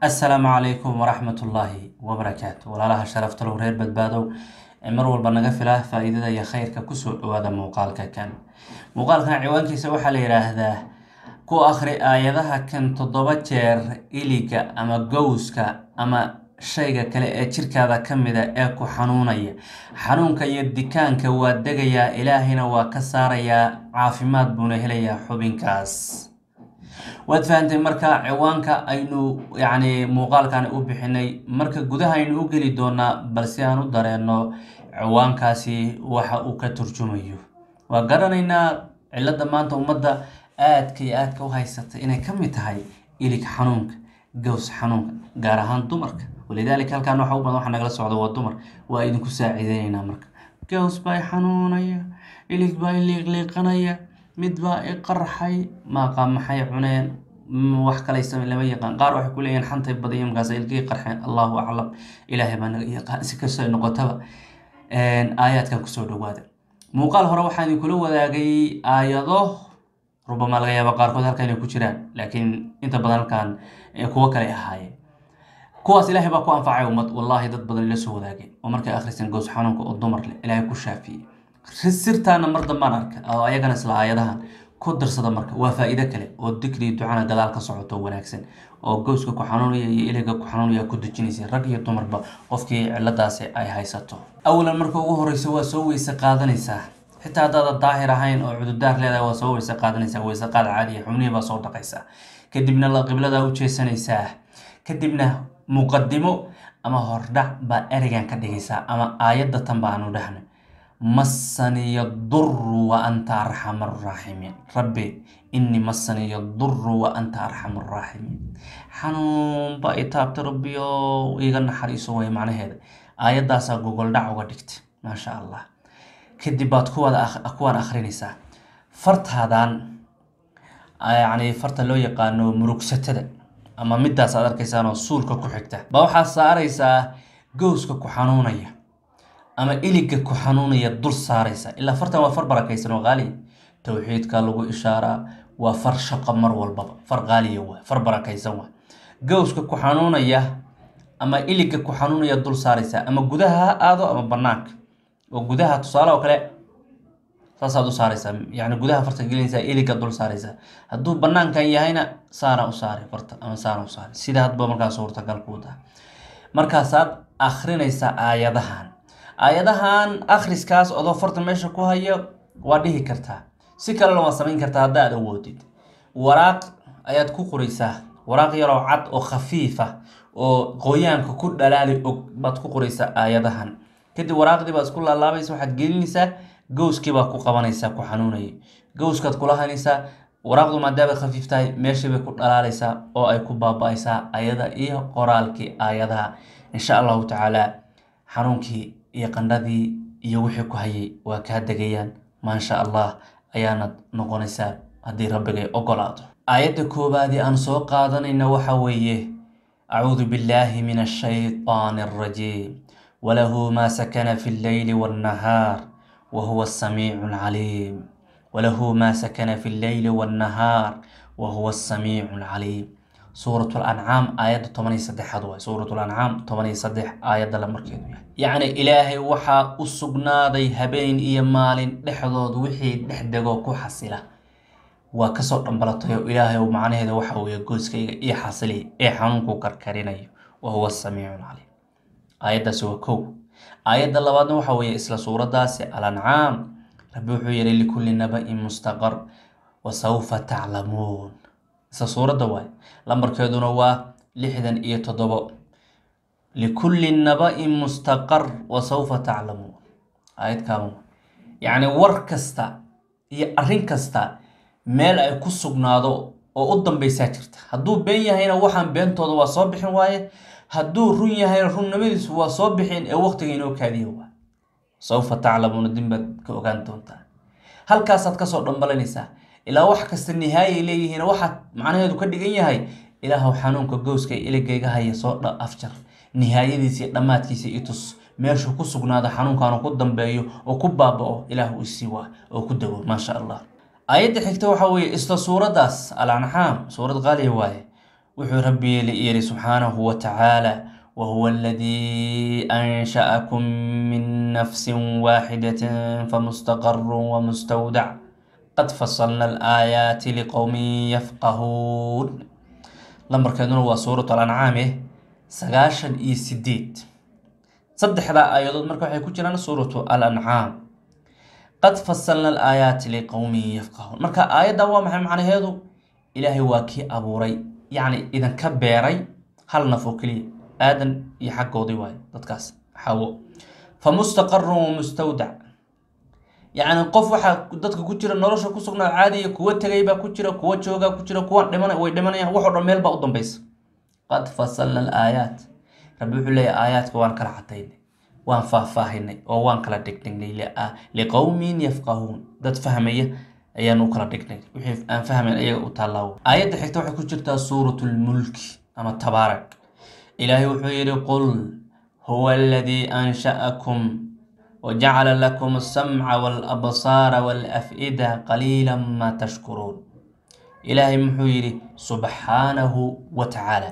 asalaamu calaykum waraxmatullaahi wabarakaatu walaalaha sharaftalow reer badbaadow ee mar walba naga fila faa-iidada iyo khayrka kusoo dhawaada muuqaalka kan muuqaalkan ciwaankiisa waxaa la yidhaahdaa ku akhri aayadaha kan toddoba jeer iliga ama gowska ama shayga kale ee jirkaada ka mida ah ee ku xanuunaya xanuunka iyo dikaanka waa degayaa ilaahayna waa ka saarayaa caafimaad buuna helayaa xubinkaas waad fahantay marka ciwaanka aynu yacni muuqaalkan u bixinay marka gudaha aynu u geli doonaa balse aan u dareenno ciwaankaasi waxa uu ka turjumayo waa garanaynaa cilladda maanta ummadda aadka iyo aadka u haysata inay ka mid tahay ilig xanuunka gows xanuunka gaar ahaan dumarka walidaalika halkaan waxa u badan waxa nagala socda waa dumar waa idinku saacideynaynaa marka gows baa xanuunaya ilig baa liiqliiqanaya mid baa i qarxay maaqa maxay cuneen mm, wax kalaysame lama yaqaan qaar waxay ku leeyihin xantay badaya markaas qarxeen allahu aclam ilaahay baa naga yaqaan si kastoo noqotaba aayaadkan kusoo dhawaada muuqaal hore waxaan kula wadaagay aayado rubamaa laga yaaba qaarkood halkan inay ku jiraan laakiin inta badan halkan kuwo kale ahaayeen kuwaas ilaahay baa ku anfacay ummad wallaahi dad badan ila soo wadaagay oo markay akhrisan goos xanuunka oo dumar leh ilaahay ku shaafiyey sirtaana mar dambaan arka oo ayagana isla aayadaha ku darsada marka waa faa kale oo dikri ducana gadaal ka socoto wanaagsan oo gowska ku xanuunaya iyo iliga ku xanuunaya ku dujinaysa rag iyo dumarba qofkii ciladaasi ay haysato awalan marka ugu horeysa waa soo weyse qaadanaysaa xitaa haddaada daahir ahayn oo cududaar leedahay waa soo weyse qaadanaysaa weyse qaad caadiya xubnihi baa soo dhaqaysaa kadibna la qiblada u jeesanaysaa kadibna muqadimo ama hordhac baa ereygan ka dhigaysaa ama aayadda tan baanu dhahna masaniya duru wa anta arxam araaximiin rabbi ini masaniya duru wa anta arxam araaximiin xanuun baa rabbiyo iga naxariiso way macnaheeda aayadaasaa gogoldhac uga dhigtay maasha allah kadib baad kuwaan akhrinaysaa fartaadan yani farta loo yaqaano murugsatada ama midaas aad arkaysaan suulka ku xigta baa waxaad saaraysaa gowska ku xanuunaya ama iliga ku xanuunaya dul saaraysa ilaa fartan waa far barakaysan oo qaaliya towxiidka lagu ishaaraa waa far shaqo mar walbaba far qaaliya waa far barakaysan waa gowska ku xanuunaya ama iligga ku xanuunaya dul saaraysa ama gudaha aado ama banaanka oo gudaha tusaale oo kale saasaad u saaraysaa yani gudaha farta gelinaysaa iligga dul saaraysaa hadduu banaankan yahayna saara u saari farta ama saara u saari sida hadba markaa suurtagal kuu taha markaasaad akrinaysaa aayadahan aayadahan akhriskaas odoo farta meesha ku haya waa dhihi kartaa si kalena waa samayn kartaa haddaad awoodid waraaq ayaad ku qoraysaa waraaq yaroo cad oo khafiifa oo qoyaanka ku dhalaali og baad ku qoraysaa aayadahan kadib waraaqdii baad isku laalaabaysa waxaad gelinaysaa gowskii baa ku qabanaysaa ku xanuunaya gowskaad kula waraaqdu maadaamay khafiif tahay meeshii bay ku dhalaalaysaa oo ay ku baaba-aysaa ayada iyo qoraalkii aayadaha insha allahu tacaala xanuunkii iyo qandhadii iyo wixii ku hayay waa kaa degayaan maasha allaah ayaanad noqonaysaa haddii rabbigay ogolaado aayadda koowaadii aan soo qaadanayna waxa weeye acuudu billaahi min ashaytaani alrajiim walahu maa sakana fi lleyli wannahaar wa huwa asamiicu alcaliim walahu maa sakana fi lleyli wannahaar wa huwa asamiicu alcaliim suuratulancaam aayadda toban iyo saddexaad waay suuratulancaam toban iyo saddex aayadda la markeedu yahay yacni ilaahay waxaa u sugnaaday habeen iyo maalin dhexdood wixii dhex degoo ku xasila waa kasoo dhambalatayo ilaahay macnaheeda waxa weeye gooskayga iyo xasili ee xanuunku karkarinayo wa huwa samiicun calim aayaddaasi waa kow aayadda labaadna waxa weeye isla suuraddaasi alancaam rabbi wuxuu yihi likulli naba-in mustaqar wasawfa taclamuun isla suuradda waay lambarkeeduna waa lixdan iyo toddobo likulli naba'in mustaqar wa sawfa taclamuun aayadkaama yacni war kasta iyo arrin kasta meel ay ku sugnaado oo u dambaysaa jirta hadduu been yahayna waxaan beentooda waa soo bixin waaye hadduu run yahayna runnimadiisu waa soo bixin ee waqtiga inoo kaadiya waay sawfa taclamuuna dinbaad ka ogaan doontaa halkaasaad kasoo dhambalanaysaa ilaa wax kasta nihaayay leeyihiin waxaad macnaheedu ka dhigan yahay ilaahow xanuunka gowska iligayga soo dha afjar nihaayadiisa iyo dhammaadkiisa i tus meeshuu ku sugnaado xanuunkaanu ku dambeeyo oo ku baaba-o ilaahu isii oo ku dawo maasha allah aayadda xigta waxaa weeye isla suuraddaas al ancaam suurad qaaliya ah waaye wuxuu rabbi yiri subxaanahu wa tacaala وهو الذي min nafsin waaxidatin famustaqarun فمستقر qad fasalna alaayaati liqowmin yafqahuun lambarkeeduna waa suuratu alancaame sagaashan iyo sideed saddexdaa aayadood marka waxay ku jiraan suuratu alancaam qad fasalna alaayaati liqowmin yafqahuun marka aayadda waa maxay macnaheedu ilaahay waa kii abuuray yacni idinka beeray hal naf oo keliya aadan iyo xaggoodii waayo dadkaas xawo fa mustaqarun mustawdac yacni qof waxaa dadka ku jira nolosha ku sugnaa caadiya kuwa tegaybaa ku jira kuwa jooga ku jira kuwa dhiman way dhimanayaan waxoo dhan meel baa u dambaysa qad fasalna alaayaat rabbi wuxuu leeyahy aayaadka waan kala cadaynay waan faahfaahinay oo waan kala dhigdhignay ah, liqowmin yafqahuun dad fahmaya ayaan u kala dhigdhignay wixii aan fahmayn ayaga u taallaawo aayadda xigta waxay ku jirtaa suurat lmulki ama tabaarak ilaahay wuxuu yidhi qul huwa aladii ansha'akum wajacala لكم asamca walabsaara walaf'ida qaliila ma tashkuruun ilaahay muxuu yidhi subxaanahu wa tacaala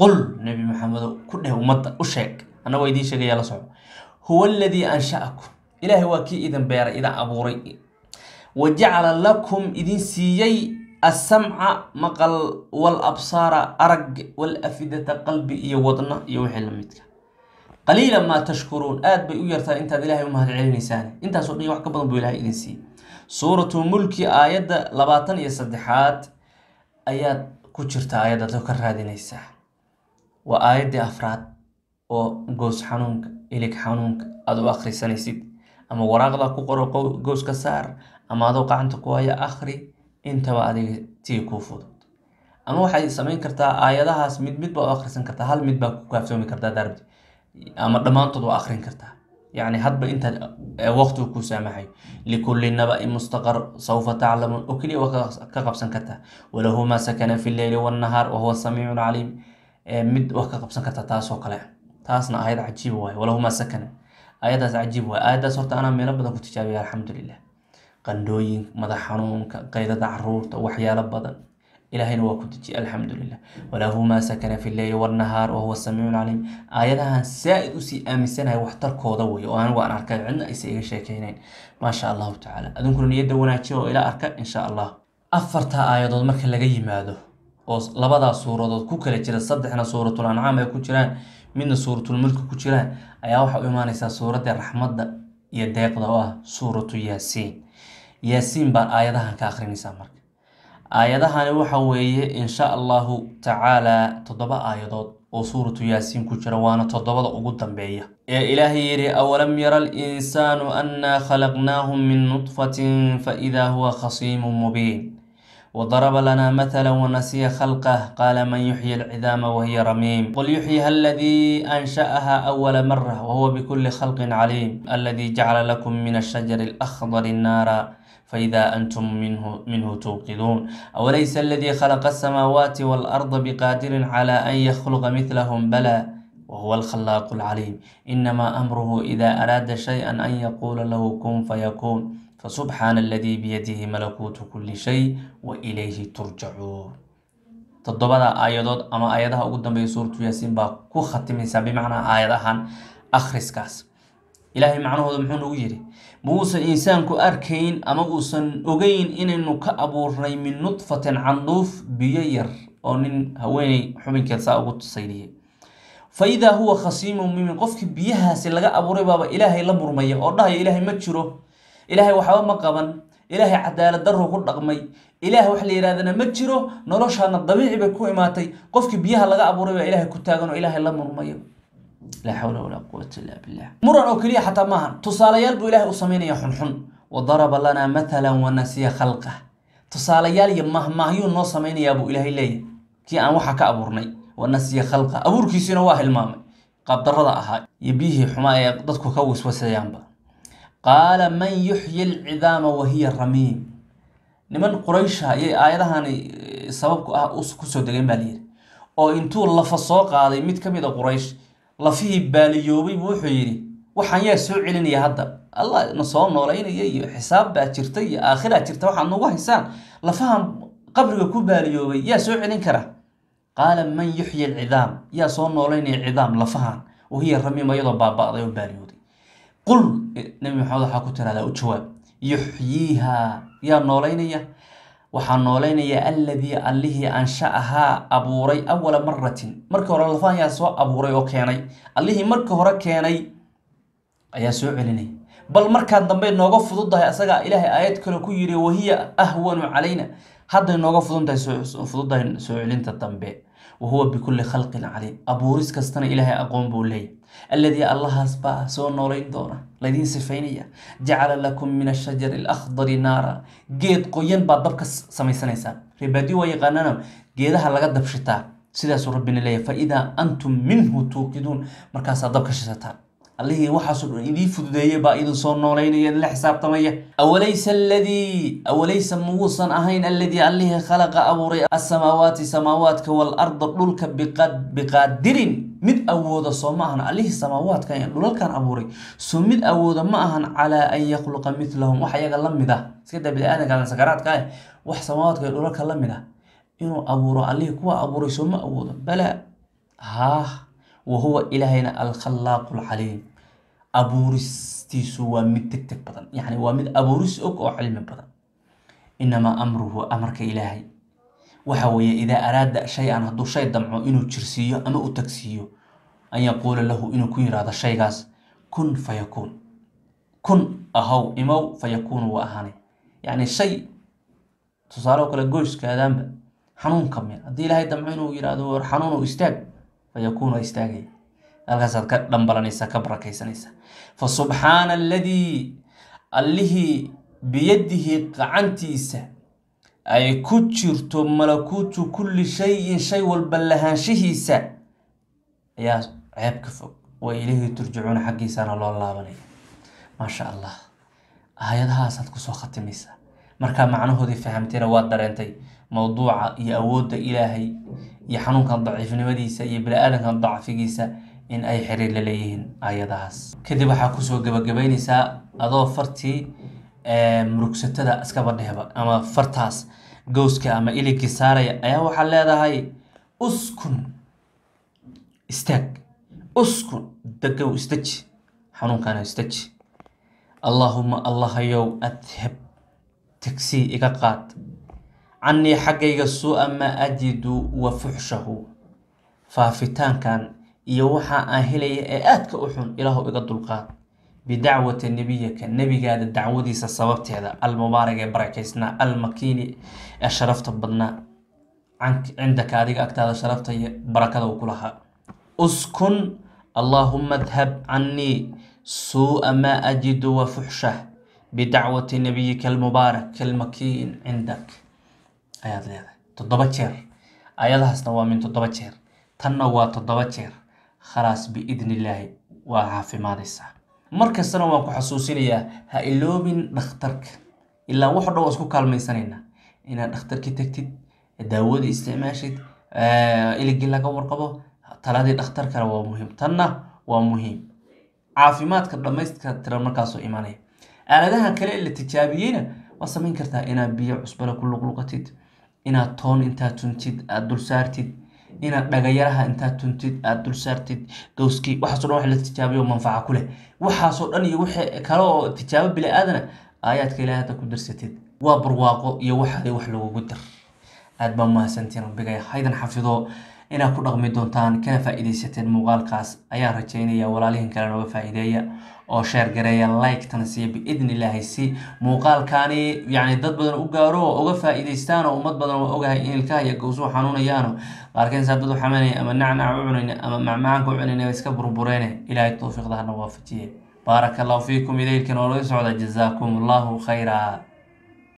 qul nebi maxamedow ku dheh ummadda u sheeg annagoo idiin sheegayaa la soco huwa aladii ansha'akum ilaahay waa kii idin beeray idin abuuray wa jacala lakum idin siiyey asamca maqal walabsaara arag walafidata qalbi iyo wadna iyo wixii la qaliila maa tashkuruun aad bay u yartaan intaad ilaahay u mahadcelinaysaan intaasoo dhan wax ka badan buu ilahay idin siiyey suuratu mulki aayadda labaatan iyo saddexaad ayaad ku jirta aayadda adoo ka raadinaysaa waa aayaddii afraad oo goos xanuunka ilig xanuunka aad u akhrisanaysid ama waraaqda ku qoro goos ka saar ama adoo qacanta ku haya akhri intaba adiga tii kuu fudud ama waxaad samayn kartaa aayadahaas mid mid u akhrisan kartaa hal mid baa ku kaaftoomi kartaa daarabti ama dhammaantood waa akrin kartaa yani hadba intaad waqtigu ku saamaxay likulli nabai mustaqar sawfa taclamuun oo keliya waa ka qabsan kartaa walahumaa sakana fi lleyli wnahaar wahuwa samiicun caliim mid waa ka qabsan kartaa taasoo kale taasna ayad cajiib waay walahumaa sakana ayadaas cajiib waay aayadaas horta anaa meelo badan ku tijaabiya alxamdulilah qandhooyin madax xanuunka qaydada caruurta waxyaalo badan ilaahayna waa ku dejiye alxamdulilah walahu maa sakana fi leyli wnahaar wahuwa samiicu caliim aayadahan saa-id usii aaminsanahay waxtarkooda wey oo anigu aan arkay cidna aysa iga sheekeynayn maasha allahu tacaala adunkuna niyadda wanaajiya oo ilaa arka insha allah afartaa aayadood marka laga yimaado oo labadaa suuradood ku kala jira saddexna suuratul ay ku jiraan midna suuratul mulki ku jiraan ayaa waxaa u imaaneysaa suuradda raxmadda iyo deeqda oo ah suuratu yaasiin yaasiin baan aayadahan ka akhrinaysaa marka aayadahani waxa weeye insha allahu tacaalaa toddoba aayadood oo suuratu yaasiin ku jira waana toddobada ugu dambeeya ee ilaahay yidhi awalam yara alinsaanu annaa khalaqnaahu min nudfatin faidaa huwa khasiimun mubiin وضرب لنا مثلا ونسي خلقه قال من يحيي العظام وهي رميم قل يحييها الذي أنشأها أول مرة وهو بكل خلق عليم الذي جعل لكم من الشجر الأخضر النار فإذا أنتم منه, منه توقدون أوليس الذي خلق السماوات والأرض بقادر على أن يخلق مثلهم بلى وهو الخلاق العليم إنما أمره إذا أراد شيئا أن يقول له كن فيكون فسبحان الذي بيده ملكوت كل شيء وإليه ترجعون تضبط آيادات أما آيادها أقدم بسورة ياسين با كو ختم بمعنى آيادها أخرس كاس إلهي معنى هذا محون يجري ma uusan insaanku arkayn ama uusan ogeyn inaynu ka abuurnay min nudfatin canduuf biyo yar oo nin haweeney xubinkeed saa ugu tusayniyey fa idaa huwa khasiimu mimin qofkii biyahaasi laga abuuray baaba ilaahay la murmaya oo dhahaya ilaahay ma jiro ilaahay waxba ma qaban ilaahay cadaalad daruu ku dhaqmay ilaahay wax la yidhahdana ma jiro noloshaana dabiici bay ku imaatay qofkii biyaha laga abuuray baa ilaahay ku taagan oo ilaahay la murmayo laa xawla walaa quwata illa billah muran oo keliya xataa maahan tusaalayaal buu ilaahay u samaynaya xunxun wadaraba lanaa mathalan wanasiya khalqah tusaalayaal iyo mahmaahyuu noo samaynayaa buu ilaahay leeyahay kii aan waxa ka abuurnay wanasiya khalqah abuurkiisiina waa hilmaamay qaabdarrada ahaa iyo biyihii xumaa ee dadku ka waswasayaanba qaala man yuxyi alcidaama wa hiya ramiim niman quraysha ayay aayadahani sababku ah kusoo degeen baa layiri oo intuu lafa soo qaaday mid ka mid a quraysh lafihii baaliyoobay buu wuxuu yidhi waxaan yaa soo celinaya hadda allah na soo noolaynaya iyo xisaab baa jirta iyo aakhiraa jirta waxaad nagu haysaan lafahan qabriga ku baaliyoobay yaa soo celin kara qaala man yuxyi alcidaam yaa soo noolaynaya cidaam lafahan oo hiya ramiima iyadoo baaba'day oo baaliyooday qul nabi maxamed waxaa ku tiraahdaa u jawaab yuxyiihaa yaa noolaynaya waxaa noolaynaya alladii allihii ansha'ahaa abuuray awala maratin marka hore lafa ayaa soo abuuray oo keenay allihii marka hore keenay ayaa soo celinaya bal markaa dambe nooga fududdahay asagaa ilaahay aayad kale ku yiri wahiya ahwanu calayna hadday nooga fuduntahay fududdahay soo celinta dambe wahuwa bikulli khalqin caliim abuuris kastana ilaahay aqoon buu leeyahy alladii allahaas baa soo noolayn doona laydiin sifaynaya jacala lakum min ashajari alakhdari naara geed qoyan baa dabka samaysanaysaa reebaadiyo waa yaqaanaana geedaha laga dabshitaa sidaasuu rabbina leeyahay fa idaa antum minhu tuuqiduun markaasaa dabka shisataan allihii waxaasoo dhan idii fududeeyey baa idin soo noolaynaya idinla xisaabtamaya awalaysa aladii awalaysa muguusan ahayn alladii allihii khalaqa abuuray asamaawaati samaawaatka waalarda dhulka biqaadirin mid awooda soo ma ahan allihii samaawaadka dhulalkan abuuray soo mid awooda ma ahan calaa an yakhluqa milahum wax ayaga la mid ah iska bini-aadamkaada sakaraadka ah wax samaawaadka dhulalka la mid ah inuu abuuro allihii kuwa abuuray sooma awoodo balaa haah wahuwa ilaahayna alkhalaaqu alcaliim abuuristiisu waa mid teg badan yani waa mid abuuris og oo cilmi badan inamaa amruhu amarka ilaahay waxa weeye idaa araada shay-an hadduu shay damco inuu jirsiiyo ama u tagsiiyo an yaquula lahu inuu ku yiraahdo shaygaas kun fayakuun kun ahow imow fayakuunu waa ahaanay yacni shay tusaale oo kale goyskaadaanba xanuun ka haddii ilaahay damco inuu yiraahdo xanuun u istaag fayakuunu istaagay halkaasaad ka dhambalanaysaa ka barakaysanaysaa fa subxaana aladii allihii biyadihi gacantiisa ay ku jirto malakuutu kulli shayin shay walba lahaanshihiisa ayaa ceeb ka fog waa ilaahi turjacuuna xaggiisana loo laabanaya maasha allah aayadahaasaad kusoo khatimaysaa markaa macnahoodii fahamteena waa dareentay mawduuca iyo awoodda ilaahay iyo xanuunkan daciifnimadiisa iyo bini-aadankan dacfigiisa in ay xiriir la leeyihiin ayadahaas kadib waxaa kusoo gebagabaynaysaa adoo fartii eh, murugsatada iskaba dhehba ama fartaas gowska ama iligii saaraya ayaa waxaa leedahay uskun istaag uskun dagow istaji xanuunkaana istaji allaahuma allahayow adhab tagsi iga qaad canii xaggayga suu-a ajidu wa fuxshahu faafitaankan iyo waxa aan helaya ee aadka u xun ilaahu iga dulqaad bidacwati nebiyaka nebigaada dacwadiisa sababteeda almubaarak ee barakaysnaa almakiini ee sharafta badnaa cindaka adiga agtaada sharafta iyo barakada uu ku uskun allaahuma adhab cannii suua maa ajidu wa fuxshah bidacwati nabiyika almubaarak almakiin cindak ayaad leedahay toddoba jeer ayadahaasna waa min toddoba jeer tanna waa toddoba jeer khalaas biidni waa caafimaadaysaa mar kastana waan ku xasuusinayaa ha iloobin dhakhtarka ilaa wax dhow isku kaalmaysanaynaa inaad dhakhtarkii tagtid daawadii isticmaashid iligii laga warqabo taladii dhakhtarkana waa muhiim tanna waa muhiim caafimaadka dhammaystka tira markaasoo imanaya aaladaha kale ee la tijaabiyeyna waad samayn kartaa inaad biyo cusbale ku luqluqatid inaad toon intaad tuntid aad dul saartid inaad dhagayaraha intaad tuntid aad dul saartid gowskii waxaaso dhan wax la tijaabiyo manfaca ku leh waxaasoo dhan iyo wixii kale oo tijaabo bili aadana aayaadka ilaahay hadda ku darsatid waa barwaaqo iyo waxaday wax lagugu dar aad baa mahadsantiin rabbigay haydan xafido inaad ku dhaqmi doontaan kana faa'iidaysateen muuqaalkaas ayaan rajaynayaa walaalihin kale nooga faa'iideeya oo sheer gareeya like siiya biidn illaahi si muuqaalkaani yacni dad badan u gaaro oo uga faa'iidaystaan oo ummad badan waa ogahay in ilkaha iyo gowsuhu xanuunayaano qaarkeen saa dad u xamaynaya ama nacnac u cunayne ama macmacaanka u cunayne iska burbureene ilaahay towfiiqda hana waafajiye baaraka allahu fiikum idaylkan oo socda jazaakum allahu khayraa